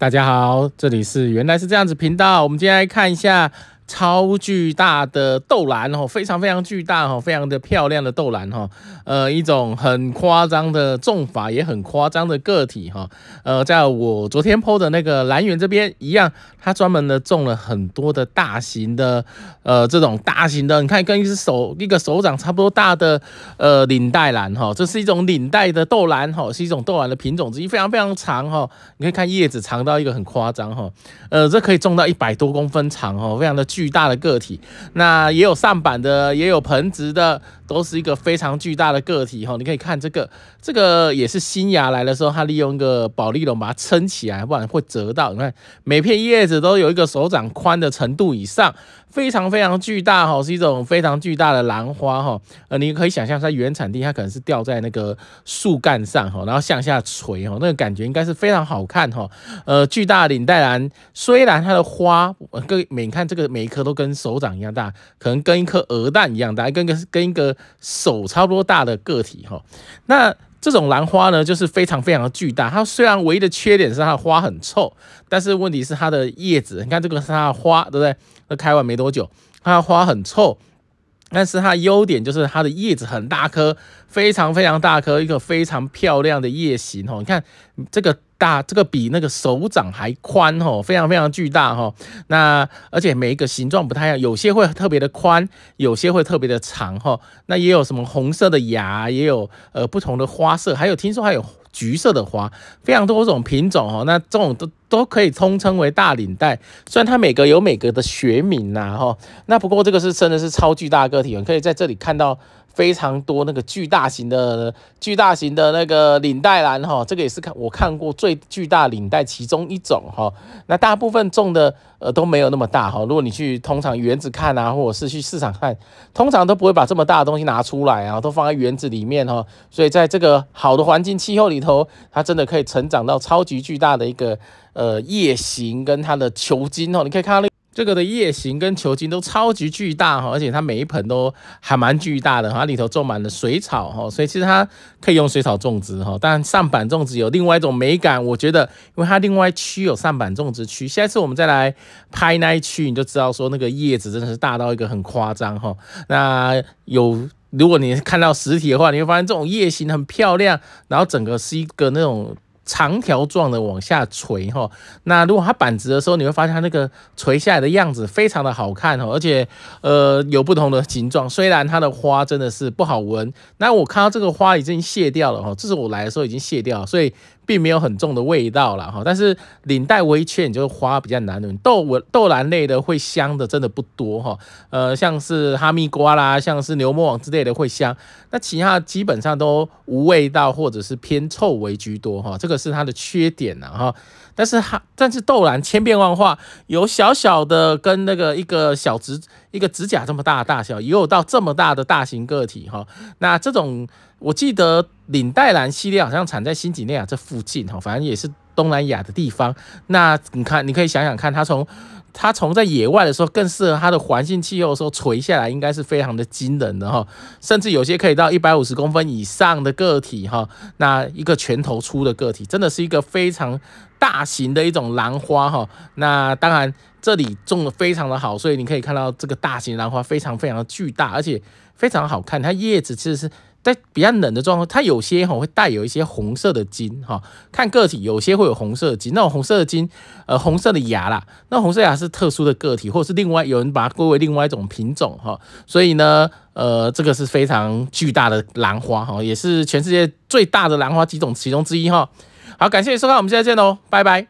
大家好，这里是原来是这样子频道。我们今天来看一下。超巨大的豆兰哈，非常非常巨大哈，非常的漂亮的豆兰哈，呃，一种很夸张的种法，也很夸张的个体哈，呃，在我昨天剖的那个兰园这边一样，它专门的种了很多的大型的，呃，这种大型的，你看跟一只手一个手掌差不多大的，呃，领带兰哈，这是一种领带的豆兰哈，是一种豆兰的品种之一，非常非常长哈，你可以看叶子长到一个很夸张哈，呃，这可以种到一百多公分长哈，非常的巨。巨大的个体，那也有上板的，也有盆植的，都是一个非常巨大的个体哈。你可以看这个，这个也是新芽来的时候，它利用一个保利龙把它撑起来，不然会折到。你看，每片叶子都有一个手掌宽的程度以上。非常非常巨大哈，是一种非常巨大的兰花哈。呃，你可以想象它原产地，它可能是吊在那个树干上哈，然后向下垂哈，那个感觉应该是非常好看哈。呃，巨大的领带兰，虽然它的花，呃，跟每看这个每一颗都跟手掌一样大，可能跟一颗鹅蛋一样大，跟个跟一个手差不多大的个体哈。那这种兰花呢，就是非常非常的巨大。它虽然唯一的缺点是它的花很臭，但是问题是它的叶子。你看这个是它的花，对不对？那开完没多久，它的花很臭。但是它优点就是它的叶子很大颗，非常非常大颗，一个非常漂亮的叶形哦。你看这个大，这个比那个手掌还宽哦，非常非常巨大哈。那而且每一个形状不太一样，有些会特别的宽，有些会特别的长哈。那也有什么红色的芽，也有呃不同的花色，还有听说还有橘色的花，非常多种品种哦。那这种都。都可以通称为大领带，虽然它每个有每个的学名呐，哈，那不过这个是真的是超巨大个体，你可以在这里看到。非常多那个巨大型的巨大型的那个领带兰哈，这个也是看我看过最巨大领带其中一种哈。那大部分种的呃都没有那么大哈。如果你去通常园子看啊，或者是去市场看，通常都不会把这么大的东西拿出来，啊，都放在园子里面哈。所以在这个好的环境气候里头，它真的可以成长到超级巨大的一个呃叶形跟它的球茎哦，你可以看那。这个的叶形跟球茎都超级巨大哈，而且它每一盆都还蛮巨大的哈，里头种满了水草哈，所以其实它可以用水草种植哈，但上板种植有另外一种美感，我觉得，因为它另外区有上板种植区，下一次我们再来拍那一区，你就知道说那个叶子真的是大到一个很夸张哈。那有，如果你看到实体的话，你会发现这种叶形很漂亮，然后整个是一个那种。长条状的往下垂哈，那如果它板直的时候，你会发现它那个垂下来的样子非常的好看哈，而且呃有不同的形状。虽然它的花真的是不好闻，那我看到这个花已经卸掉了哈，这是我来的时候已经卸掉，所以并没有很重的味道了哈。但是领带围圈就是花比较难闻，豆豆兰类的会香的真的不多哈，呃像是哈密瓜啦，像是牛魔王之类的会香，那其他基本上都无味道或者是偏臭为居多哈，这个。是它的缺点了哈，但是哈，但是豆兰千变万化，有小小的跟那个一个小指一个指甲这么大的大小，也有到这么大的大型个体哈。那这种我记得领带兰系列好像产在新几内亚这附近哈，反正也是。东南亚的地方，那你看，你可以想想看，它从它从在野外的时候，更适合它的环境气候的时候垂下来，应该是非常的惊人的哈，甚至有些可以到一百五十公分以上的个体哈，那一个拳头粗的个体，真的是一个非常大型的一种兰花哈，那当然这里种的非常的好，所以你可以看到这个大型兰花非常非常的巨大，而且非常好看，它叶子其实是。在比较冷的状况，它有些哈会带有一些红色的筋哈，看个体有些会有红色的筋，那种红色的筋，呃红色的芽啦，那红色芽是特殊的个体，或是另外有人把它归为另外一种品种哈，所以呢，呃这个是非常巨大的兰花哈，也是全世界最大的兰花几种其中之一哈，好感谢收看，我们下次见喽，拜拜。